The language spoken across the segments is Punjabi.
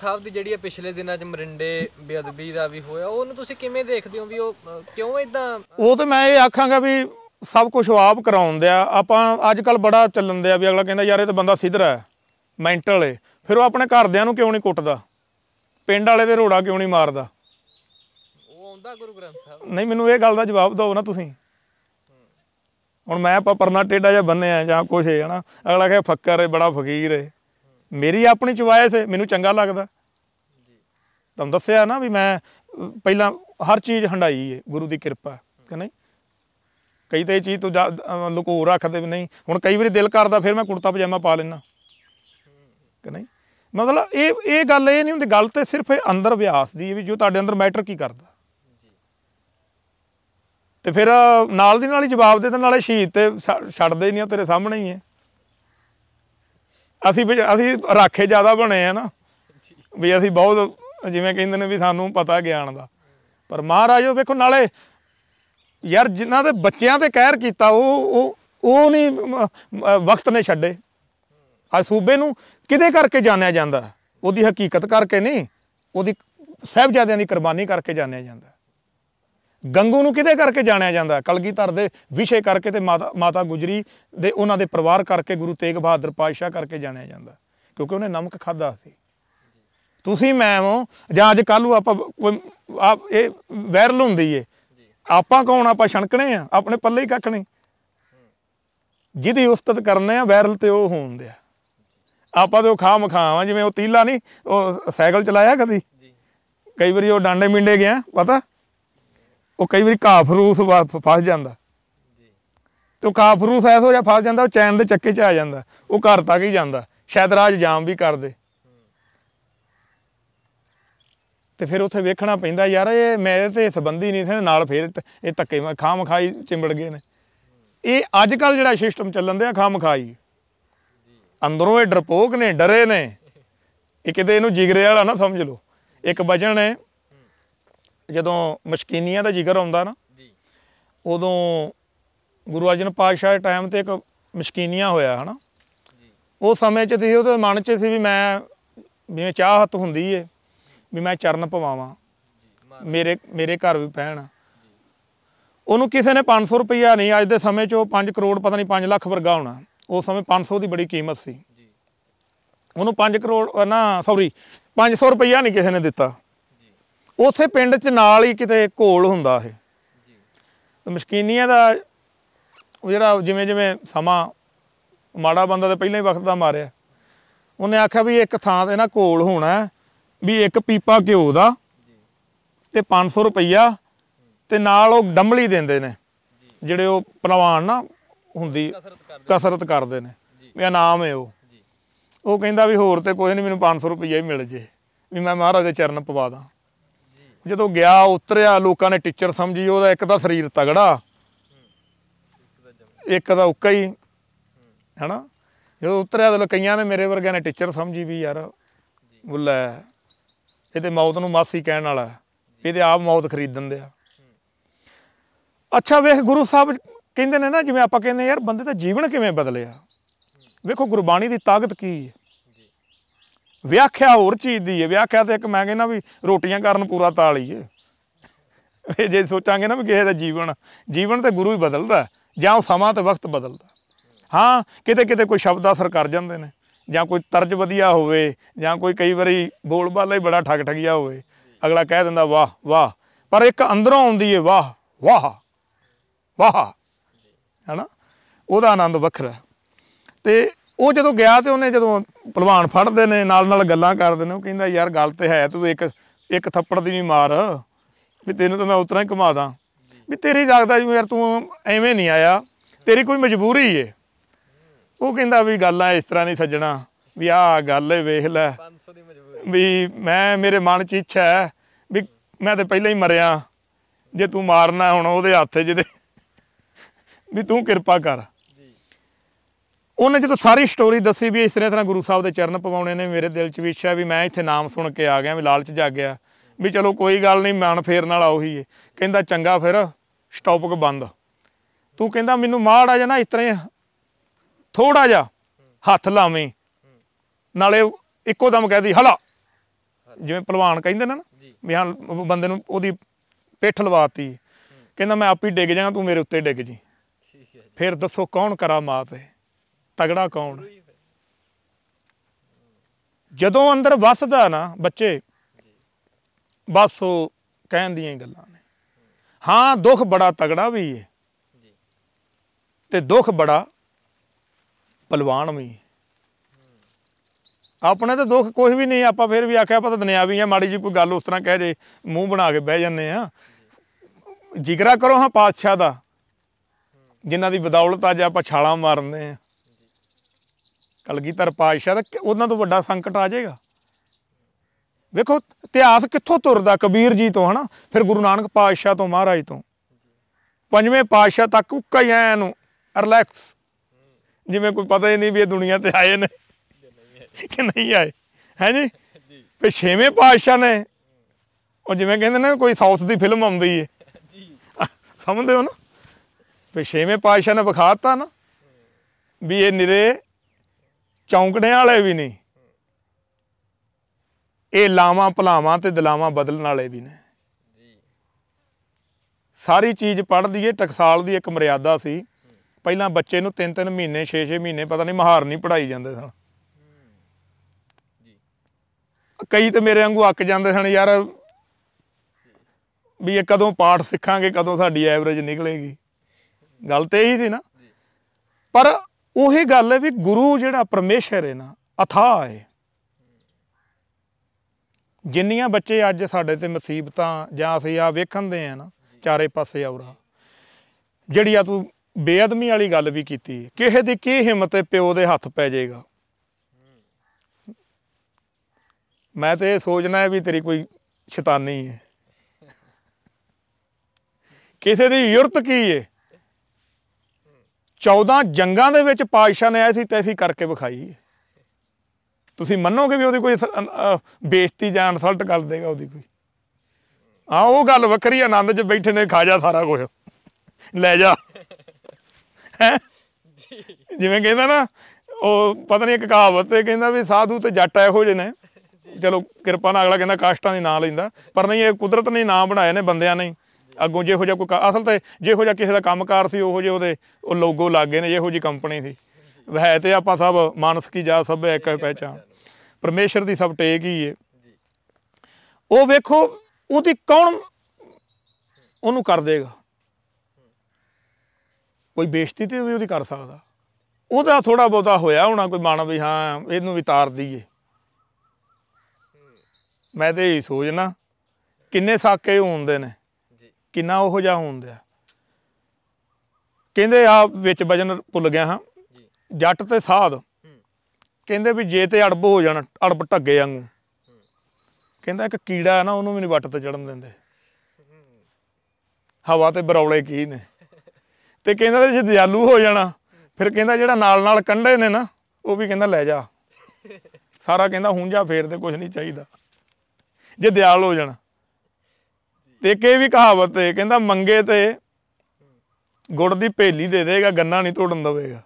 ਸਾਹਿਬ ਦੀ ਜਿਹੜੀ ਹੈ ਪਿਛਲੇ ਦਿਨਾਂ 'ਚ ਮਰਿੰਡੇ ਬੇਅਦਬੀ ਦਾ ਵੀ ਹੋਇਆ ਉਹਨੂੰ ਤੁਸੀਂ ਕਿਵੇਂ ਦੇਖਦੇ ਹੋ ਵੀ ਉਹ ਕਿਉਂ ਇਦਾਂ ਉਹ ਤਾਂ ਮੈਂ ਇਹ ਆਖਾਂਗਾ ਵੀ ਸਭ ਕੁਝ ਆਪ ਕਰਾਉਂਦੇ ਆ ਆਪਾਂ ਅੱਜ ਕੱਲ ਬੜਾ ਚੱਲਣਦੇ ਆ ਵੀ ਅਗਲਾ ਕਹਿੰਦਾ ਯਾਰ ਇਹ ਤਾਂ ਬੰਦਾ ਸਿਧਰਾ ਹੈ ਮੈਂਟਲ ਏ ਫਿਰ ਉਹ ਆਪਣੇ ਘਰਦਿਆਂ ਨੂੰ ਕਿਉਂ ਨਹੀਂ ਕੁੱਟਦਾ ਪਿੰਡ ਵਾਲੇ ਦੇ ਰੋੜਾ ਕਿਉਂ ਨਹੀਂ ਮਾਰਦਾ ਉਹ ਆਉਂਦਾ ਗੁਰੂ ਗ੍ਰੰਥ ਸਾਹਿਬ ਨਹੀਂ ਮੈਨੂੰ ਇਹ ਗੱਲ ਦਾ ਜਵਾਬ ਦਿਓ ਨਾ ਤੁਸੀਂ ਹੁਣ ਮੈਂ ਆਪਾਂ ਪਰਨਾ ਟੇਡਾ ਜਾਂ ਬੰਨੇ ਆ ਜਾਂ ਕੁਛ ਹੈ ਨਾ ਅਗਲਾ ਕਹੇ ਫੱਕਰ ਏ ਬੜਾ ਫਕੀਰ ਏ ਮੇਰੀ ਆਪਣੀ ਚੁਆਇਸ ਹੈ ਮੈਨੂੰ ਚੰਗਾ ਲੱਗਦਾ ਜੀ ਤੁਹਾਨੂੰ ਦੱਸਿਆ ਨਾ ਵੀ ਮੈਂ ਪਹਿਲਾਂ ਹਰ ਚੀਜ਼ ਹੰਡਾਈ ਹੈ ਗੁਰੂ ਦੀ ਕਿਰਪਾ ਕਿ ਨਹੀਂ ਕਈ ਤਾਂ ਇਹ ਚੀਜ਼ ਤੂੰ ਲੁਕੋ ਰੱਖਦੇ ਵੀ ਨਹੀਂ ਹੁਣ ਕਈ ਵਾਰੀ ਦਿਲ ਕਰਦਾ ਫਿਰ ਮੈਂ ਕੁੜਤਾ ਪਜਾਮਾ ਪਾ ਲੈਣਾ ਕਿ ਨਹੀਂ ਮਤਲਬ ਇਹ ਇਹ ਗੱਲ ਇਹ ਨਹੀਂ ਹੁੰਦੀ ਗੱਲ ਤੇ ਸਿਰਫ ਅੰਦਰ ਅਭਿਆਸ ਦੀ ਵੀ ਜੋ ਤੁਹਾਡੇ ਅੰਦਰ ਮੈਟਰ ਕੀ ਕਰਦਾ ਤੇ ਫਿਰ ਨਾਲ ਦੀ ਨਾਲ ਹੀ ਜਵਾਬ ਦੇ ਤਾਂ ਨਾਲੇ ਸ਼ਹੀਦ ਤੇ ਛੱਡਦੇ ਨਹੀਂ ਤੇਰੇ ਸਾਹਮਣੇ ਹੀ ਹੈ ਅਸੀਂ ਅਸੀਂ ਰਾਖੇ ਜ਼ਿਆਦਾ ਬਣੇ ਆ ਨਾ ਵੀ ਅਸੀਂ ਬਹੁਤ ਜਿਵੇਂ ਕਹਿੰਦੇ ਨੇ ਵੀ ਸਾਨੂੰ ਪਤਾ ਗਿਆਨ ਦਾ ਪਰ ਮਹਾਰਾਜੋ ਵੇਖੋ ਨਾਲੇ ਯਾਰ ਜਿਨ੍ਹਾਂ ਦੇ ਬੱਚਿਆਂ ਤੇ ਕਹਿਰ ਕੀਤਾ ਉਹ ਉਹ ਉਹ ਨਹੀਂ ਵਕਤ ਨੇ ਛੱਡੇ ਆ ਸੂਬੇ ਨੂੰ ਕਿਦੇ ਕਰਕੇ ਜਾਣਿਆ ਜਾਂਦਾ ਉਹਦੀ ਹਕੀਕਤ ਕਰਕੇ ਨਹੀਂ ਉਹਦੀ ਸਹਿਬਜ਼ਾਦਿਆਂ ਦੀ ਕੁਰਬਾਨੀ ਕਰਕੇ ਜਾਣਿਆ ਜਾਂਦਾ ਗੰਗੂ ਨੂੰ ਕਿਹਦੇ ਕਰਕੇ ਜਾਣਿਆ ਜਾਂਦਾ ਕਲਗੀਧਰ ਦੇ ਵਿਸ਼ੇ ਕਰਕੇ ਤੇ ਮਾਤਾ ਮਾਤਾ ਗੁਜਰੀ ਦੇ ਉਹਨਾਂ ਦੇ ਪਰਿਵਾਰ ਕਰਕੇ ਗੁਰੂ ਤੇਗ ਬਹਾਦਰ ਪਾਤਸ਼ਾਹ ਕਰਕੇ ਜਾਣਿਆ ਜਾਂਦਾ ਕਿਉਂਕਿ ਉਹਨੇ ਨਮਕ ਖਾਦਾ ਸੀ ਤੁਸੀਂ ਮੈਂ ਹਾਂ ਜਾਂ ਅੱਜ ਨੂੰ ਆਪਾਂ ਕੋਈ ਆ ਇਹ ਵਾਇਰਲ ਹੁੰਦੀ ਏ ਆਪਾਂ ਕੌਣ ਆਪਾਂ ਛਣਕਣੇ ਆ ਆਪਣੇ ਪੱਲੇ ਹੀ ਕੱਖਣੇ ਜਿਹਦੀ ਉਸਤਤ ਕਰਨੇ ਆ ਵਾਇਰਲ ਤੇ ਉਹ ਹੁੰਦੇ ਆ ਆਪਾਂ ਤੇ ਉਹ ਖਾ ਮਖਾਵਾਂ ਜਿਵੇਂ ਉਹ ਤੀਲਾ ਨਹੀਂ ਉਹ ਸਾਈਕਲ ਚਲਾਇਆ ਕਦੀ ਕਈ ਵਾਰੀ ਉਹ ਡਾਂਡੇ ਮਿੰਡੇ ਗਿਆ ਪਤਾ ਉਹ ਕਈ ਵਾਰੀ ਕਾਫਰੂਸ ਫਸ ਜਾਂਦਾ ਜੀ ਉਹ ਕਾਫਰੂਸ ਫਰੂਸ ਐਸ ਹੋ ਜਾ ਫਸ ਜਾਂਦਾ ਉਹ ਚੈਨ ਦੇ ਚੱਕੇ 'ਚ ਆ ਜਾਂਦਾ ਉਹ ਘਰ ਤੱਕ ਹੀ ਜਾਂਦਾ ਸ਼ਾਇਦ ਰਾਜ ਜਾਮ ਵੀ ਕਰਦੇ ਤੇ ਫਿਰ ਉੱਥੇ ਵੇਖਣਾ ਪੈਂਦਾ ਯਾਰ ਇਹ ਮੇਰੇ ਤੇ ਸਬੰਧੀ ਨਹੀਂ ਸੀ ਨਾਲ ਫੇਰ ਇਹ ਤੱਕੇ ਖਾਮ ਖਾਈ ਚਿੰਬੜ ਗਏ ਨੇ ਇਹ ਅੱਜ ਕੱਲ ਜਿਹੜਾ ਸਿਸਟਮ ਚੱਲਣ ਦਿਆ ਖਾਮ ਖਾਈ ਅੰਦਰੋਂ ਇਹ ਡਰਪੋਕ ਨੇ ਡਰੇ ਨੇ ਇਹ ਕਿਤੇ ਇਹਨੂੰ ਜਿਗਰੇ ਵਾਲਾ ਨਾ ਸਮਝ ਲਓ ਇੱਕ ਵਜਨ ਹੈ ਜਦੋਂ ਮਸ਼ਕੀਨੀਆਂ ਦਾ ਜ਼ਿਕਰ ਆਉਂਦਾ ਨਾ ਜੀ ਉਦੋਂ ਗੁਰੂ ਅਰਜਨ ਪਾਤਸ਼ਾਹ ਦੇ ਟਾਈਮ ਤੇ ਇੱਕ ਮਸ਼ਕੀਨੀਆਂ ਹੋਇਆ ਹਨਾ ਜੀ ਉਹ ਸਮੇਂ 'ਚ ਤੁਸੀਂ ਉਹਦੇ ਮਨ 'ਚ ਸੀ ਵੀ ਮੈਂ ਜਿਵੇਂ ਚਾਹਤ ਹੁੰਦੀ ਏ ਵੀ ਮੈਂ ਚਰਨ ਪਵਾਵਾਂ ਮੇਰੇ ਮੇਰੇ ਘਰ ਵੀ ਪਹਿਣ ਉਹਨੂੰ ਕਿਸੇ ਨੇ 500 ਰੁਪਇਆ ਨਹੀਂ ਅੱਜ ਦੇ ਸਮੇਂ 'ਚ ਉਹ 5 ਕਰੋੜ ਪਤਾ ਨਹੀਂ 5 ਲੱਖ ਵਰਗਾ ਹੋਣਾ ਉਸ ਸਮੇਂ 500 ਦੀ ਬੜੀ ਕੀਮਤ ਸੀ ਉਹਨੂੰ 5 ਕਰੋੜ ਨਾ ਸੌਰੀ 500 ਰੁਪਇਆ ਨਹੀਂ ਕਿਸੇ ਨੇ ਦਿੱਤਾ ਉਸੇ ਪਿੰਡ 'ਚ ਨਾਲ ਹੀ ਕਿਤੇ ਕੋਲ ਹੁੰਦਾ ਇਹ ਤੇ ਮਸ਼ਕੀਨੀਆਂ ਦਾ ਉਹ ਜਿਹੜਾ ਜਿਵੇਂ ਜਿਵੇਂ ਸਮਾਂ ਮਾੜਾ ਬੰਦਾ ਤੇ ਪਹਿਲਾਂ ਹੀ ਵਕਤ ਦਾ ਮਾਰਿਆ ਉਹਨੇ ਆਖਿਆ ਵੀ ਇੱਕ ਥਾਂ ਤੇ ਨਾ ਕੋਲ ਹੋਣਾ ਵੀ ਇੱਕ ਪੀਪਾ ਘਿਓ ਦਾ ਤੇ 500 ਰੁਪਈਆ ਤੇ ਨਾਲ ਉਹ ਡੰਬਲੀ ਦਿੰਦੇ ਨੇ ਜਿਹੜੇ ਉਹ ਪਹਿਲਵਾਨ ਨਾ ਹੁੰਦੀ ਕਸਰਤ ਕਰਦੇ ਨੇ ਵੀ ਨਾਮ ਹੈ ਉਹ ਉਹ ਕਹਿੰਦਾ ਵੀ ਹੋਰ ਤੇ ਕੋਈ ਨਹੀਂ ਮੈਨੂੰ 500 ਰੁਪਈਆ ਹੀ ਮਿਲ ਜੇ ਵੀ ਮੈਂ ਮਹਾਰਾਜ ਦੇ ਚਰਨ ਪਵਾ ਦਾਂ ਜਦੋਂ ਗਿਆ ਉਤਰਿਆ ਲੋਕਾਂ ਨੇ ਟੀਚਰ ਸਮਝੀ ਉਹਦਾ ਇੱਕ ਤਾਂ ਸਰੀਰ ਤਗੜਾ ਇੱਕ ਦਾ ਉੱਕਾ ਹੀ ਹੈਨਾ ਜਦੋਂ ਉਤਰਿਆ ਤਾਂ ਕਈਆਂ ਨੇ ਮੇਰੇ ਵਰਗਿਆਂ ਨੇ ਟੀਚਰ ਸਮਝੀ ਵੀ ਯਾਰ ਬੁੱਲਾ ਇਹ ਤੇ ਮੌਤ ਨੂੰ ਮਾਸੀ ਕਹਿਣ ਵਾਲਾ ਇਹਦੇ ਆਪ ਮੌਤ ਖਰੀਦ ਦਿੰਦੇ ਆ ਅੱਛਾ ਵੇਖ ਗੁਰੂ ਸਾਹਿਬ ਕਹਿੰਦੇ ਨੇ ਨਾ ਜਿਵੇਂ ਆਪਾਂ ਕਹਿੰਦੇ ਯਾਰ ਬੰਦੇ ਦਾ ਜੀਵਨ ਕਿਵੇਂ ਬਦਲਿਆ ਵੇਖੋ ਗੁਰਬਾਣੀ ਦੀ ਤਾਕਤ ਕੀ ਹੈ ਵਿਆਖਿਆ ਹੋਰ ਚੀਜ਼ ਦੀ ਹੈ ਵਿਆਖਿਆ ਤੇ ਇੱਕ ਮੈਂ ਕਹਿੰਦਾ ਵੀ ਰੋਟੀਆਂ ਕਰਨ ਪੂਰਾ ਤਾਲੀ ਹੈ ਇਹ ਜੇ ਸੋਚਾਂਗੇ ਨਾ ਵੀ ਕਿਸੇ ਦਾ ਜੀਵਨ ਜੀਵਨ ਤੇ ਗੁਰੂ ਹੀ ਬਦਲਦਾ ਜਾਂ ਉਹ ਸਮਾਂ ਤੇ ਵਕਤ ਬਦਲਦਾ ਹਾਂ ਕਿਤੇ ਕਿਤੇ ਕੋਈ ਸ਼ਬਦ ਅਸਰ ਕਰ ਜਾਂਦੇ ਨੇ ਜਾਂ ਕੋਈ ਤਰਜ ਵਧੀਆ ਹੋਵੇ ਜਾਂ ਕੋਈ ਕਈ ਵਾਰੀ ਬੋਲਬਾਲਾ ਹੀ ਬੜਾ ਠੱਗ ਠਗਿਆ ਹੋਵੇ ਅਗਲਾ ਕਹਿ ਦਿੰਦਾ ਵਾਹ ਵਾਹ ਪਰ ਇੱਕ ਅੰਦਰੋਂ ਆਉਂਦੀ ਏ ਵਾਹ ਵਾਹ ਵਾਹ ਹੈਨਾ ਉਹਦਾ ਆਨੰਦ ਵੱਖਰਾ ਤੇ ਉਹ ਜਦੋਂ ਗਿਆ ਤੇ ਉਹਨੇ ਜਦੋਂ ਪਹਿਲਵਾਨ ਫੜਦੇ ਨੇ ਨਾਲ ਨਾਲ ਗੱਲਾਂ ਕਰਦੇ ਨੇ ਉਹ ਕਹਿੰਦਾ ਯਾਰ ਗੱਲ ਤੇ ਹੈ ਤੂੰ ਇੱਕ ਇੱਕ ਥੱਪੜ ਦੀ ਵੀ ਮਾਰ ਵੀ ਤੈਨੂੰ ਤਾਂ ਮੈਂ ਉਤਰਾ ਹੀ ਕਮਾ ਦਾਂ ਵੀ ਤੇਰੀ ਲੱਗਦਾ ਜੂ ਯਾਰ ਤੂੰ ਐਵੇਂ ਨਹੀਂ ਆਇਆ ਤੇਰੀ ਕੋਈ ਮਜਬੂਰੀ ਏ ਉਹ ਕਹਿੰਦਾ ਵੀ ਗੱਲ ਆ ਇਸ ਤਰ੍ਹਾਂ ਨਹੀਂ ਸੱਜਣਾ ਵੀ ਆ ਗੱਲ ਏ ਵੇਖ ਲੈ ਵੀ ਮੈਂ ਮੇਰੇ ਮਨ 'ਚ ਇੱਛਾ ਹੈ ਵੀ ਮੈਂ ਤੇ ਪਹਿਲਾਂ ਹੀ ਮਰਿਆ ਜੇ ਤੂੰ ਮਾਰਨਾ ਹੁਣ ਉਹਦੇ ਹੱਥੇ ਜਿਹਦੇ ਵੀ ਤੂੰ ਕਿਰਪਾ ਕਰ ਉਹਨੇ ਜਦੋਂ ਸਾਰੀ ਸਟੋਰੀ ਦੱਸੀ ਵੀ ਇਸ ਤਰ੍ਹਾਂ ਗੁਰੂ ਸਾਹਿਬ ਦੇ ਚਰਨ ਪਵਾਉਣੇ ਨੇ ਮੇਰੇ ਦਿਲ 'ਚ ਵੀ ਇੱਛਾ ਵੀ ਮੈਂ ਇੱਥੇ ਨਾਮ ਸੁਣ ਕੇ ਆ ਗਿਆ ਵੀ ਲਾਲਚ ਜਾਗ ਗਿਆ ਵੀ ਚਲੋ ਕੋਈ ਗੱਲ ਨਹੀਂ ਮਨ ਨਾਲ ਵਾਲਾ ਉਹੀ ਏ ਕਹਿੰਦਾ ਚੰਗਾ ਫਿਰ ਸਟਾਪਕ ਬੰਦ ਤੂੰ ਕਹਿੰਦਾ ਮੈਨੂੰ ਮਾੜਾ ਜਾਂ ਨਾ ਇਸ ਤਰ੍ਹਾਂ ਥੋੜਾ ਜਾ ਹੱਥ ਲਾਵੇਂ ਨਾਲੇ ਇੱਕੋ ਦਮ ਕਹਿਦੀ ਹਲਾ ਜਿਵੇਂ ਪਹਿਲਵਾਨ ਕਹਿੰਦੇ ਨੇ ਨਾ ਵੀ ਹਾਂ ਬੰਦੇ ਨੂੰ ਉਹਦੀ ਪਿੱਠ ਲਵਾਤੀ ਕਹਿੰਦਾ ਮੈਂ ਆਪ ਹੀ ਡਿੱਗ ਜਾਗਾ ਤੂੰ ਮੇਰੇ ਉੱਤੇ ਡਿੱਗ ਜੀ ਫਿਰ ਦੱਸੋ ਕੌਣ ਕਰਾ ਮਾਤ ਹੈ ਤਗੜਾ ਕੌਣ ਜਦੋਂ ਅੰਦਰ ਵੱਸਦਾ ਨਾ ਬੱਚੇ ਬਸ ਉਹ ਕਹਿਣ ਦੀਆਂ ਗੱਲਾਂ ਨੇ ਹਾਂ ਦੁੱਖ ਬੜਾ ਤਗੜਾ ਵੀ ਹੈ ਤੇ ਦੁੱਖ ਬੜਾ ਪਲਵਾਨ ਵੀ ਆਪਣੇ ਤਾਂ ਦੁੱਖ ਕੋਈ ਵੀ ਨਹੀਂ ਆਪਾਂ ਫਿਰ ਵੀ ਆਖਿਆ ਪਤਾ ਦੁਨਿਆਵੀ ਆ ਮਾੜੀ ਜੀ ਕੋਈ ਗੱਲ ਉਸ ਤਰ੍ਹਾਂ ਕਹਿ ਜੇ ਮੂੰਹ ਬਣਾ ਕੇ ਬਹਿ ਜੰਨੇ ਆ ਜਿਗਰਾ ਕਰੋ ਹਾਂ ਪਾਤਸ਼ਾਹ ਦਾ ਜਿਨ੍ਹਾਂ ਦੀ ਬਦੌਲਤ ਅੱਜ ਆਪਾਂ ਛਾਲਾਂ ਮਾਰਨੇ ਆ ਕਲਗੀਧਰ ਪਾਤਸ਼ਾਹ ਦਾ ਉਹਨਾਂ ਤੋਂ ਵੱਡਾ ਸੰਕਟ ਆ ਜਾਏਗਾ ਵੇਖੋ ਇਤਿਹਾਸ ਕਿੱਥੋਂ ਤੁਰਦਾ ਕਬੀਰ ਜੀ ਤੋਂ ਹਨਾ ਫਿਰ ਗੁਰੂ ਨਾਨਕ ਪਾਤਸ਼ਾਹ ਤੋਂ ਮਹਾਰਾਜ ਤੋਂ ਪੰਜਵੇਂ ਪਾਤਸ਼ਾਹ ਤੱਕ ਉੱਕਾ ਹੀ ਐ ਨੂੰ ਰਿਲੈਕਸ ਜਿਵੇਂ ਕੋਈ ਪਤਾ ਹੀ ਨਹੀਂ ਵੀ ਇਹ ਦੁਨੀਆ ਤੇ ਆਏ ਨੇ ਕਿ ਨਹੀਂ ਆਏ ਹੈ ਜੀ ਫਿਰ ਛੇਵੇਂ ਪਾਤਸ਼ਾਹ ਨੇ ਉਹ ਜਿਵੇਂ ਕਹਿੰਦੇ ਨੇ ਕੋਈ ਸਾਊਥ ਦੀ ਫਿਲਮ ਆਉਂਦੀ ਏ ਸਮਝਦੇ ਹੋ ਨਾ ਫਿਰ ਛੇਵੇਂ ਪਾਤਸ਼ਾਹ ਨੇ ਵਿਖਾਤਾ ਨਾ ਵੀ ਇਹ ਨਿਰੇ ਚੌਂਕੜਿਆਂ ਵਾਲੇ ਵੀ ਨਹੀਂ ਇਹ ਲਾਵਾਂ ਭਲਾਵਾਂ ਤੇ ਦਿਲਾਵਾਂ ਬਦਲਣ ਵਾਲੇ ਵੀ ਨੇ ਸਾਰੀ ਚੀਜ਼ ਪੜ੍ਹਦੀ ਏ ਟਕਸਾਲ ਦੀ ਇੱਕ ਮਰਿਆਦਾ ਸੀ ਪਹਿਲਾਂ ਬੱਚੇ ਨੂੰ 3-3 ਮਹੀਨੇ 6-6 ਮਹੀਨੇ ਪਤਾ ਨਹੀਂ ਮਹਾਰ ਨਹੀਂ ਪੜਾਈ ਜਾਂਦੇ ਸਨ ਕਈ ਤੇ ਮੇਰੇ ਵਾਂਗੂ ਅੱਕ ਜਾਂਦੇ ਸਨ ਯਾਰ ਵੀ ਇਹ ਕਦੋਂ ਪਾਠ ਸਿੱਖਾਂਗੇ ਕਦੋਂ ਸਾਡੀ ਐਵਰੇਜ ਨਿਕਲੇਗੀ ਗੱਲ ਤੇ ਇਹੀ ਸੀ ਨਾ ਪਰ ਉਹੀ ਗੱਲ ਹੈ ਵੀ ਗੁਰੂ ਜਿਹੜਾ ਪਰਮੇਸ਼ਰ ਹੈ ਨਾ ਅਥਾ ਹੈ ਜਿੰਨੀਆਂ ਬੱਚੇ ਅੱਜ ਸਾਡੇ ਤੇ ਮੁਸੀਬਤਾਂ ਜਾਂ ਅਸੀਂ ਆ ਵੇਖਣਦੇ ਆ ਨਾ ਚਾਰੇ ਪਾਸੇ ਆਉਰਾ ਜਿਹੜੀ ਆ ਤੂੰ ਬੇਅਦਮੀ ਵਾਲੀ ਗੱਲ ਵੀ ਕੀਤੀ ਕਿਸੇ ਦੀ ਕੀ ਹਿੰਮਤ ਹੈ ਪਿਓ ਦੇ ਹੱਥ ਪੈ ਜਾਏਗਾ ਮੈਂ ਤੇ ਇਹ ਸੋਚਣਾ ਵੀ ਤੇਰੀ ਕੋਈ ਸ਼ੈਤਾਨੀ ਹੈ ਕਿਸੇ ਦੀ ਯੁਰਤ ਕੀ ਹੈ 14 ਜੰਗਾਂ ਦੇ ਵਿੱਚ ਪਾਦਸ਼ਾਹ ਨੇ ਐਸੀ ਤੈਸੀ ਕਰਕੇ ਵਿਖਾਈ ਤੁਸੀਂ ਮੰਨੋਗੇ ਵੀ ਉਹਦੀ ਕੋਈ ਬੇਇੱਜ਼ਤੀ ਜਾਂ ਇਨਸਲਟ ਕਰ ਦੇਗਾ ਉਹਦੀ ਕੋਈ ਆ ਉਹ ਗੱਲ ਵੱਖਰੀ ਆਨੰਦ 'ਚ ਬੈਠੇ ਨੇ ਖਾ ਜਾ ਸਾਰਾ ਕੁਝ ਲੈ ਜਾ ਜਿਵੇਂ ਕਹਿੰਦਾ ਨਾ ਉਹ ਪਤਾ ਨਹੀਂ ਇੱਕ ਕਹਾਵਤ ਤੇ ਕਹਿੰਦਾ ਵੀ ਸਾਧੂ ਤੇ ਜੱਟ ਇਹੋ ਜਿਹੇ ਨੇ ਚਲੋ ਕਿਰਪਾ ਨਾਲ ਅਗਲਾ ਕਹਿੰਦਾ ਕਾਸ਼ਟਾਂ ਦੇ ਨਾਂ ਲੈਂਦਾ ਪਰ ਨਹੀਂ ਇਹ ਕੁਦਰਤ ਨੇ ਨਾਂ ਬਣਾਏ ਨੇ ਬੰਦਿਆਂ ਨੇ ਅੱਗੋਂ ਜਿਹੋ ਜਿਹਾ ਕੋਈ ਅਸਲ ਤੇ ਜਿਹੋ ਜਿਹਾ ਕਿਸੇ ਦਾ ਕੰਮਕਾਰ ਸੀ ਉਹੋ ਜਿਹੇ ਉਹਦੇ ਉਹ ਲੋਗੋ ਲੱਗੇ ਨੇ ਜਿਹੋ ਜੀ ਕੰਪਨੀ ਸੀ ਵਹਿ ਤੇ ਆਪਾਂ ਸਭ ਮਾਨਸ ਕੀ ਜਾ ਸਭ ਇੱਕ ਹੀ ਪਹਿਚਾਨ ਪਰਮੇਸ਼ਰ ਦੀ ਸਭ ਟੇਕ ਹੀ ਏ ਉਹ ਵੇਖੋ ਉਹਦੀ ਕੌਣ ਉਹਨੂੰ ਕਰ ਦੇਗਾ ਕੋਈ ਬੇਇੱਜ਼ਤੀ ਤੇ ਵੀ ਉਹਦੀ ਕਰ ਸਕਦਾ ਉਹਦਾ ਥੋੜਾ ਬਹੁਤਾ ਹੋਇਆ ਹੋਣਾ ਕੋਈ ਮਨ ਵੀ ਹਾਂ ਇਹਨੂੰ ਵੀ ਤਾਰ ਦਈਏ ਮੈਂ ਤੇ ਹੀ ਸੋਚਣਾ ਕਿੰਨੇ ਸਾਕੇ ਹੁੰਦੇ ਨੇ ਕਿੰਨਾ ਉਹ ਜਾ ਹੁੰਦਾ ਕਹਿੰਦੇ ਆ ਵਿੱਚ ਵਜਨ ਭੁੱਲ ਗਿਆ ਹਾਂ ਜੱਟ ਤੇ ਸਾਧ ਕਹਿੰਦੇ ਵੀ ਜੇ ਤੇ ਅੜਬ ਹੋ ਜਾਣਾ ਅੜਬ ਟੱਗੇ ਵਾਂਗੂ ਕਹਿੰਦਾ ਇੱਕ ਕੀੜਾ ਹੈ ਨਾ ਉਹਨੂੰ ਵੀ ਨਹੀਂ ਵੱਟ ਤੇ ਚੜਨ ਦਿੰਦੇ ਹਵਾ ਤੇ ਬਰੌਲੇ ਕੀ ਨੇ ਤੇ ਕਹਿੰਦਾ ਜੇ ਦਿਆਲੂ ਹੋ ਜਾਣਾ ਫਿਰ ਕਹਿੰਦਾ ਜਿਹੜਾ ਨਾਲ ਨਾਲ ਕੰਡੇ ਨੇ ਨਾ ਉਹ ਵੀ ਕਹਿੰਦਾ ਲੈ ਜਾ ਸਾਰਾ ਕਹਿੰਦਾ ਹੁਣ ਜਾ ਫੇਰ ਤੇ ਕੁਝ ਨਹੀਂ ਚਾਹੀਦਾ ਜੇ ਦਿਆਲ ਹੋ ਜਾਣਾ ਤੇ ਇੱਕ ਇਹ ਵੀ ਕਹਾਵਤ ਹੈ ਕਹਿੰਦਾ ਮੰਗੇ ਤੇ ਗੁੜ ਦੀ ਭੇਲੀ ਦੇ ਦੇਗਾ ਗੰਨਾ ਨਹੀਂ ਤੋੜਨ ਦਵੇਗਾ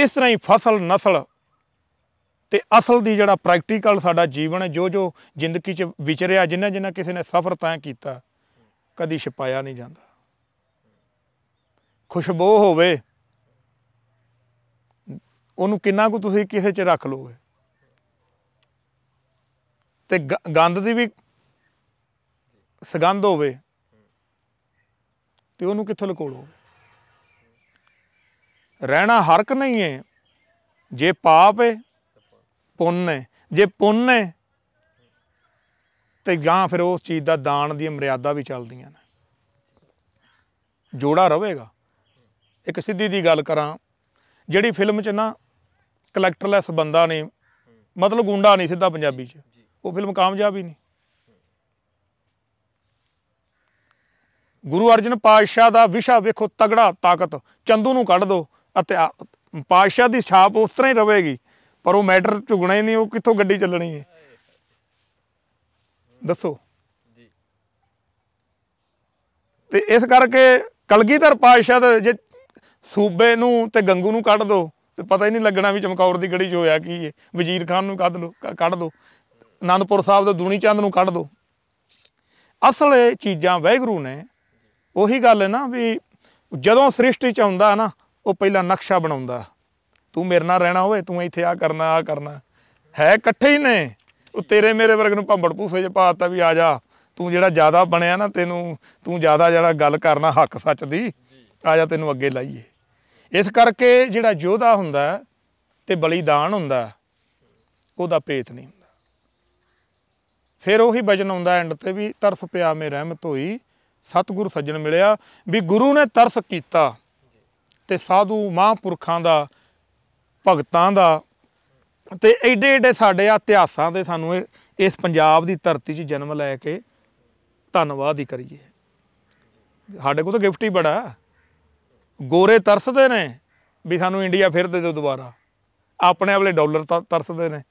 ਇਸ ਤਰ੍ਹਾਂ ਹੀ ਫਸਲ ਨਸਲ ਤੇ ਅਸਲ ਦੀ ਜਿਹੜਾ ਪ੍ਰੈਕਟੀਕਲ ਸਾਡਾ ਜੀਵਨ ਹੈ ਜੋ ਜੋ ਜ਼ਿੰਦਗੀ 'ਚ ਵਿਚਰਿਆ ਜਿੰਨਾ ਜਿੰਨਾ ਕਿਸੇ ਨੇ ਸਫ਼ਰ ਤੈਅ ਕੀਤਾ ਕਦੀ ਛਪਾਇਆ ਨਹੀਂ ਜਾਂਦਾ ਖੁਸ਼ਬੋ ਹੋਵੇ ਉਹਨੂੰ ਕਿੰਨਾ ਕੁ ਤੁਸੀਂ ਕਿਸੇ 'ਚ ਰੱਖ ਲੋਗੇ ਤੇ ਗੰਦ ਦੀ ਵੀ ਸੁਗੰਧ ਹੋਵੇ ਤੇ ਉਹਨੂੰ ਕਿੱਥੋਂ ਲਕੋੜੋ ਰਹਿਣਾ ਹਰਕ ਨਹੀਂ ਹੈ ਜੇ ਪਾਪ ਹੈ ਪੁੰਨ ਹੈ ਜੇ ਪੁੰਨ ਹੈ ਤੇ ਜਾਂ ਫਿਰ ਉਸ ਚੀਜ਼ ਦਾ ਦਾਨ ਦੀ ਮਰਿਆਦਾ ਵੀ ਚੱਲਦੀਆਂ ਨੇ ਜੋੜਾ ਰਹੇਗਾ ਇੱਕ ਸਿੱਧੀ ਦੀ ਗੱਲ ਕਰਾਂ ਜਿਹੜੀ ਫਿਲਮ 'ਚ ਨਾ ਕਲੈਕਟਰਲੈਸ ਬੰਦਾ ਨੇ ਮਤਲਬ ਗੁੰਡਾ ਨਹੀਂ ਸਿੱਧਾ ਪੰਜਾਬੀ 'ਚ ਉਹ ਫਿਲਮ ਕਾਮਯਾਬ ਹੀ ਨਹੀਂ ਗੁਰੂ ਅਰਜਨ ਪਾਤਸ਼ਾਹ ਦਾ ਵਿਸ਼ਾ ਵੇਖੋ ਤਗੜਾ ਤਾਕਤ ਚੰਦੂ ਨੂੰ ਕੱਢ ਦੋ ਅਤੇ ਪਾਤਸ਼ਾਹ ਦੀ ਛਾਪ ਉਸ ਤਰ੍ਹਾਂ ਹੀ ਰਹੇਗੀ ਪਰ ਉਹ ਮੈਟਰ ਝੁਗਣਾ ਹੀ ਨਹੀਂ ਉਹ ਕਿੱਥੋਂ ਗੱਡੀ ਚੱਲਣੀ ਹੈ ਦੱਸੋ ਜੀ ਤੇ ਇਸ ਕਰਕੇ ਕਲਗੀਧਰ ਪਾਤਸ਼ਾਹ ਦਾ ਜੇ ਸੂਬੇ ਨੂੰ ਤੇ ਗੰਗੂ ਨੂੰ ਕੱਢ ਦੋ ਤੇ ਪਤਾ ਹੀ ਨਹੀਂ ਲੱਗਣਾ ਵੀ ਚਮਕੌਰ ਦੀ ਗੜੀ 'ਚ ਹੋਇਆ ਕੀ ਹੈ ਵਜ਼ੀਰ ਖਾਨ ਨੂੰ ਕੱਢ ਲੋ ਕੱਢ ਦੋ ਆਨੰਦਪੁਰ ਸਾਹਿਬ ਦੇ ਦੂਣੀ ਚੰਦ ਨੂੰ ਕੱਢ ਦੋ ਅਸਲ ਇਹ ਚੀਜ਼ਾਂ ਵੈਗਰੂ ਨੇ ਉਹੀ ਗੱਲ ਹੈ ਨਾ ਵੀ ਜਦੋਂ ਸ੍ਰਿਸ਼ਟੀ ਚ ਆਉਂਦਾ ਨਾ ਉਹ ਪਹਿਲਾਂ ਨਕਸ਼ਾ ਬਣਾਉਂਦਾ ਤੂੰ ਮੇਰੇ ਨਾਲ ਰਹਿਣਾ ਹੋਵੇ ਤੂੰ ਇੱਥੇ ਆ ਕਰਨਾ ਆ ਕਰਨਾ ਹੈ ਇਕੱਠੇ ਹੀ ਨੇ ਉਹ ਤੇਰੇ ਮੇਰੇ ਵਰਗ ਨੂੰ ਭੰਬੜ ਭੂਸੇ ਚ ਪਾਤਾ ਵੀ ਆ ਜਾ ਤੂੰ ਜਿਹੜਾ ਜ਼ਿਆਦਾ ਬਣਿਆ ਨਾ ਤੈਨੂੰ ਤੂੰ ਜ਼ਿਆਦਾ ਜਿਹੜਾ ਗੱਲ ਕਰਨਾ ਹੱਕ ਸੱਚ ਦੀ ਆ ਜਾ ਤੈਨੂੰ ਅੱਗੇ ਲਾਈਏ ਇਸ ਕਰਕੇ ਜਿਹੜਾ ਯੋਧਾ ਹੁੰਦਾ ਤੇ ਬਲੀਦਾਨ ਹੁੰਦਾ ਉਹਦਾ ਪੇਤ ਨਹੀਂ ਫਿਰ ਉਹੀ ਵਜਨ ਆਉਂਦਾ ਐਂਡ ਤੇ ਵੀ ਤਰਸ ਪਿਆ ਮੇ ਰਹਿਮਤ ਹੋਈ ਸਤਗੁਰ ਸੱਜਣ ਮਿਲਿਆ ਵੀ ਗੁਰੂ ਨੇ ਤਰਸ ਕੀਤਾ ਤੇ ਸਾਧੂ ਮਹਾਂਪੁਰਖਾਂ ਦਾ ਭਗਤਾਂ ਦਾ ਤੇ ਐਡੇ ਐਡੇ ਸਾਡੇ ਇਤਿਹਾਸਾਂ ਦੇ ਸਾਨੂੰ ਇਸ ਪੰਜਾਬ ਦੀ ਧਰਤੀ 'ਚ ਜਨਮ ਲੈ ਕੇ ਧੰਨਵਾਦ ਹੀ ਕਰੀਏ ਸਾਡੇ ਕੋਲ ਤਾਂ ਗਿਫਟ ਹੀ ਬੜਾ ਗੋਰੇ ਤਰਸਦੇ ਨੇ ਵੀ ਸਾਨੂੰ ਇੰਡੀਆ ਫਿਰ ਦੇ ਦਿਓ ਦੁਬਾਰਾ ਆਪਣੇ ਆਪਲੇ ਡਾਲਰ ਤਰਸਦੇ ਨੇ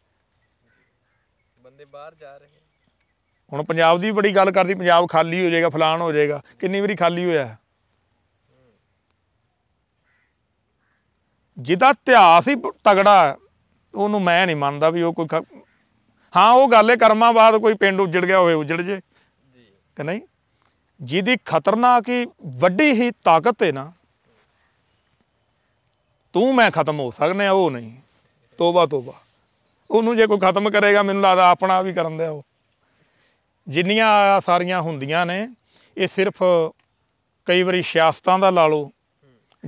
ਬੰਦੇ ਬਾਹਰ ਜਾ ਰਹੇ ਹੁਣ ਪੰਜਾਬ ਦੀ ਬੜੀ ਗੱਲ ਕਰਦੀ ਪੰਜਾਬ ਖਾਲੀ ਹੋ ਜਾਏਗਾ ਫਲਾਣ ਹੋ ਜਾਏਗਾ ਕਿੰਨੀ ਵਾਰੀ ਖਾਲੀ ਹੋਇਆ ਜਿਹਦਾ ਇਤਿਹਾਸ ਹੀ ਤਗੜਾ ਉਹਨੂੰ ਮੈਂ ਨਹੀਂ ਮੰਨਦਾ ਵੀ ਉਹ ਕੋਈ ਹਾਂ ਉਹ ਗੱਲ ਹੈ ਕਰਮਾਂ ਬਾਅਦ ਕੋਈ ਪਿੰਡ ਉਜੜ ਗਿਆ ਹੋਵੇ ਉਜੜ ਜੇ ਜੀ ਕਿ ਨਹੀਂ ਜਿਹਦੀ ਖਤਰਨਾਕ ਹੀ ਵੱਡੀ ਹੀ ਤਾਕਤ ਹੈ ਨਾ ਤੂੰ ਮੈਂ ਖਤਮ ਹੋ ਸਕਨੇ ਆ ਉਹ ਨਹੀਂ ਤੋਬਾ ਤੋਬਾ ਉਹਨੂੰ ਜੇ ਕੋਈ ਖਤਮ ਕਰੇਗਾ ਮੈਨੂੰ ਲੱਗਦਾ ਆਪਣਾ ਵੀ ਕਰਨ ਦਿਆ ਉਹ ਜਿੰਨੀਆਂ ਸਾਰੀਆਂ ਹੁੰਦੀਆਂ ਨੇ ਇਹ ਸਿਰਫ ਕਈ ਵਾਰੀ ਸਿਆਸਤਾਂ ਦਾ ਲਾ ਲਓ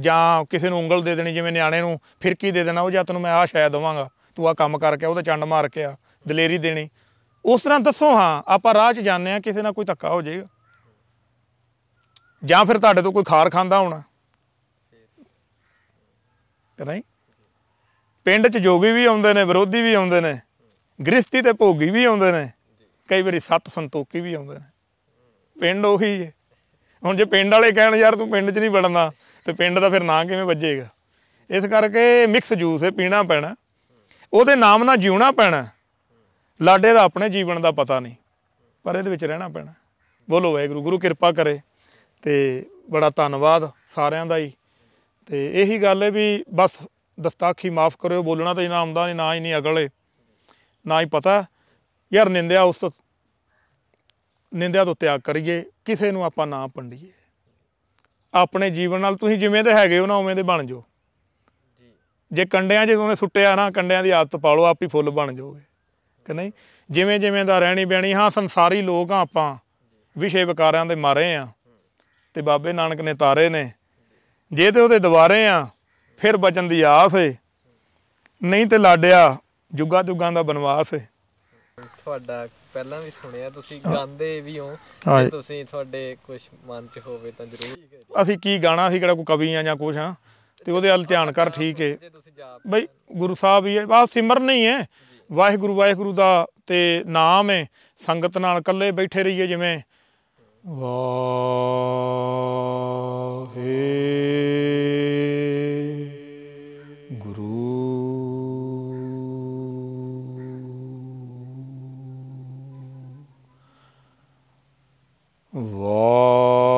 ਜਾਂ ਕਿਸੇ ਨੂੰ ਉਂਗਲ ਦੇ ਦੇਣੀ ਜਿਵੇਂ ਨਿਆਣੇ ਨੂੰ ਫਿਰਕੀ ਦੇ ਦੇਣਾ ਉਹ ਜਾਂ ਤੈਨੂੰ ਮੈਂ ਆਹ ਸ਼ਾਇਦ ਦਵਾਂਗਾ ਤੂੰ ਆ ਕੰਮ ਕਰਕੇ ਉਹਦਾ ਚੰਡ ਮਾਰ ਕੇ ਆ ਦਲੇਰੀ ਦੇਣੀ ਉਸ ਤਰ੍ਹਾਂ ਦੱਸੋ ਹਾਂ ਆਪਾਂ ਰਾਹ 'ਚ ਜਾਂਦੇ ਆ ਕਿਸੇ ਨਾਲ ਕੋਈ ਧੱਕਾ ਹੋ ਜਾਏਗਾ ਜਾਂ ਫਿਰ ਤੁਹਾਡੇ ਤੋਂ ਕੋਈ ਖਾਰ ਖਾਂਦਾ ਹੋਣਾ ਤੇ ਨਹੀਂ ਪਿੰਡ 'ਚ ਜੋਗੀ ਵੀ ਆਉਂਦੇ ਨੇ ਵਿਰੋਧੀ ਵੀ ਆਉਂਦੇ ਨੇ ਗ੍ਰਸਤੀ ਤੇ ਭੋਗੀ ਵੀ ਆਉਂਦੇ ਨੇ ਕਈ ਵਾਰੀ ਸੱਤ ਸੰਤੋਖੀ ਵੀ ਆਉਂਦੇ ਨੇ ਪਿੰਡ ਉਹੀ ਹੈ ਹੁਣ ਜੇ ਪਿੰਡ ਵਾਲੇ ਕਹਿਣ ਯਾਰ ਤੂੰ ਪਿੰਡ 'ਚ ਨਹੀਂ ਵੜਨਾ ਤੇ ਪਿੰਡ ਦਾ ਫਿਰ ਨਾਂ ਕਿਵੇਂ ਵੱਜੇਗਾ ਇਸ ਕਰਕੇ ਮਿਕਸ ਜੂਸ ਹੈ ਪੀਣਾ ਪੈਣਾ ਉਹਦੇ ਨਾਮ ਨਾਲ ਜਿਉਣਾ ਪੈਣਾ ਲਾਡੇ ਦਾ ਆਪਣੇ ਜੀਵਨ ਦਾ ਪਤਾ ਨਹੀਂ ਪਰ ਇਹਦੇ ਵਿੱਚ ਰਹਿਣਾ ਪੈਣਾ ਬੋਲੋ ਵਾਹਿਗੁਰੂ ਗੁਰੂ ਕਿਰਪਾ ਕਰੇ ਤੇ ਬੜਾ ਧੰਨਵਾਦ ਸਾਰਿਆਂ ਦਾ ਹੀ ਤੇ ਇਹੀ ਗੱਲ ਹੈ ਵੀ ਬਸ ਦਸਤਾਖੀ ਮਾਫ ਕਰਿਓ ਬੋਲਣਾ ਤਾਂ ਨਾ ਆਉਂਦਾ ਨਹੀਂ ਨਾ ਹੀ ਨਹੀਂ ਅਗਲੇ ਨਾ ਹੀ ਪਤਾ ਯਾਰ ਨਿੰਦਿਆ ਉਸ ਨਿੰਦਿਆ ਤੋਂ ਤਿਆਗ ਕਰੀਏ ਕਿਸੇ ਨੂੰ ਆਪਾਂ ਨਾ ਪੰਡੀਏ ਆਪਣੇ ਜੀਵਨ ਨਾਲ ਤੁਸੀਂ ਜਿਵੇਂ ਦੇ ਹੈਗੇ ਹੋ ਨਾ ਉਵੇਂ ਦੇ ਬਣ ਜਾਓ ਜੇ ਕੰਡਿਆਂ 'ਚ ਉਹਨੇ ਸੁੱਟਿਆ ਨਾ ਕੰਡਿਆਂ ਦੀ ਆਦਤ ਪਾ ਲਓ ਆਪ ਹੀ ਫੁੱਲ ਬਣ ਜਾਓਗੇ ਕਿ ਨਹੀਂ ਜਿਵੇਂ ਜਿਵੇਂ ਦਾ ਰਹਿਣੀ ਬਿਆਣੀ ਹਾਂ ਸੰਸਾਰੀ ਲੋਕ ਆ ਆਪਾਂ ਵਿਸ਼ੇ ਵਿਕਾਰਾਂ ਦੇ ਮਾਰੇ ਆ ਤੇ ਬਾਬੇ ਨਾਨਕ ਨੇ ਤਾਰੇ ਨੇ ਜੇ ਤੇ ਉਹਦੇ ਦੁਆਰੇ ਆ ਫਿਰ ਬਚਨ ਦੀ ਆਸ ਏ ਨਹੀਂ ਤੇ ਲਾਡਿਆ ਜੁਗਾ ਜੁਗਾਂ ਦਾ ਬਨਵਾਸ ਏ ਤੁਹਾਡਾ ਪਹਿਲਾਂ ਵੀ ਸੁਣਿਆ ਤੁਸੀਂ ਗਾਉਂਦੇ ਵੀ ਹੋ ਜੇ ਤੁਸੀਂ ਤੁਹਾਡੇ ਕੁਝ ਮਨ 'ਚ ਹੋਵੇ ਤਾਂ ਜ਼ਰੂਰ ਅਸੀਂ ਕੀ ਗਾਣਾ ਸੀ ਕਿਹੜਾ ਕੋਈ ਕਵੀ ਆ ਜਾਂ ਕੁਝ ਆ ਤੇ ਉਹਦੇ ਵੱਲ ਧਿਆਨ ਕਰ ਠੀਕ ਹੈ ਬਈ ਗੁਰੂ ਸਾਹਿਬ ਹੀ ਹੈ ਬਾਸ ਸਿਮਰਨ ਨਹੀਂ ਹੈ ਵਾਹਿਗੁਰੂ ਵਾਹਿਗੁਰੂ ਦਾ ਤੇ ਨਾਮ ਹੈ ਸੰਗਤ ਨਾਲ ਇਕੱਲੇ ਬੈਠੇ ਰਹੀਏ ਜਿਵੇਂ ਵਾਹੇ Oh.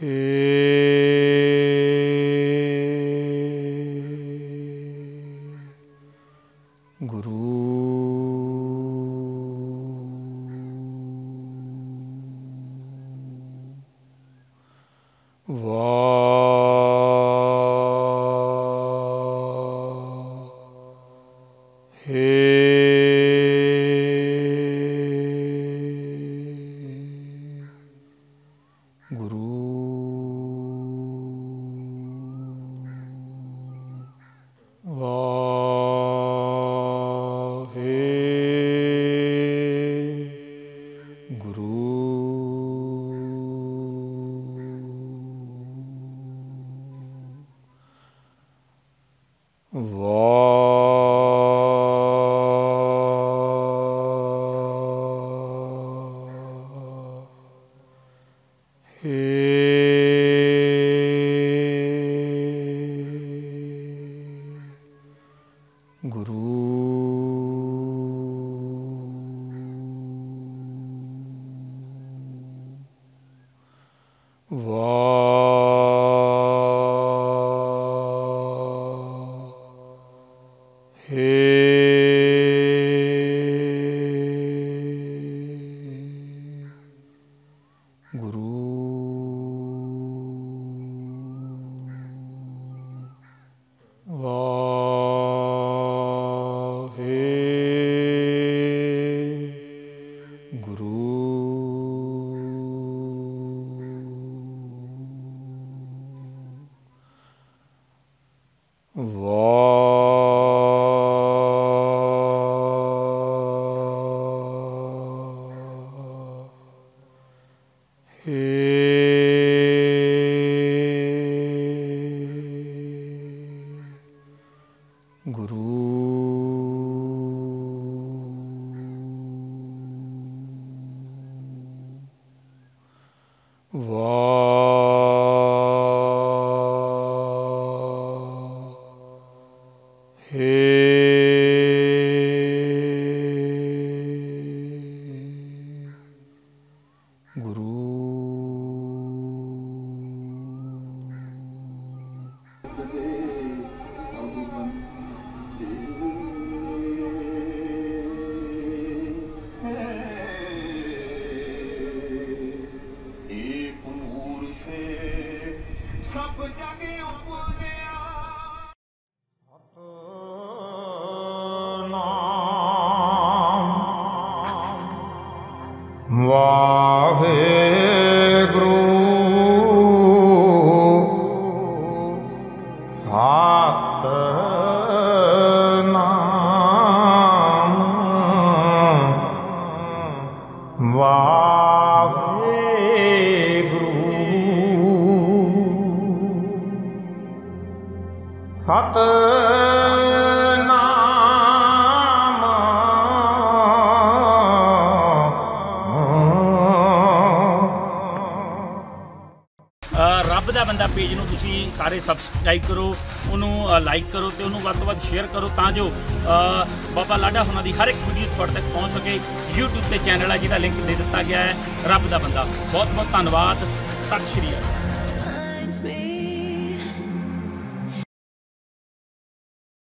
Hey. गुरु Whoa. से सब जगह ਸਤ ਨਾਮ ਰੱਬ ਦਾ ਬੰਦਾ ਪੇਜ ਨੂੰ ਤੁਸੀਂ ਸਾਰੇ ਸਬਸਕ੍ਰਾਈਬ ਕਰੋ ਉਹਨੂੰ ਲਾਈਕ ਕਰੋ ਤੇ ਉਹਨੂੰ ਵੱਧ ਤੋਂ ਵੱਧ ਸ਼ੇਅਰ ਕਰੋ ਤਾਂ ਜੋ ਬਾਬਾ ਲਾਡਾ ਹੁਣਾਂ ਦੀ ਹਰ ਇੱਕ ਵੀਡੀਓ ਤੁਹਾਡੇ ਤੱਕ ਪਹੁੰਚ ਸਕੇ YouTube ਤੇ ਚੈਨਲ ਆ ਜਿਹਦਾ ਲਿੰਕ ਦੇ ਦਿੱਤਾ ਗਿਆ ਹੈ ਰੱਬ ਦਾ ਬੰਦਾ ਬਹੁਤ ਬਹੁਤ ਧੰਨਵਾਦ ਸਤਿ ਸ਼੍ਰੀ ਅਕਾਲ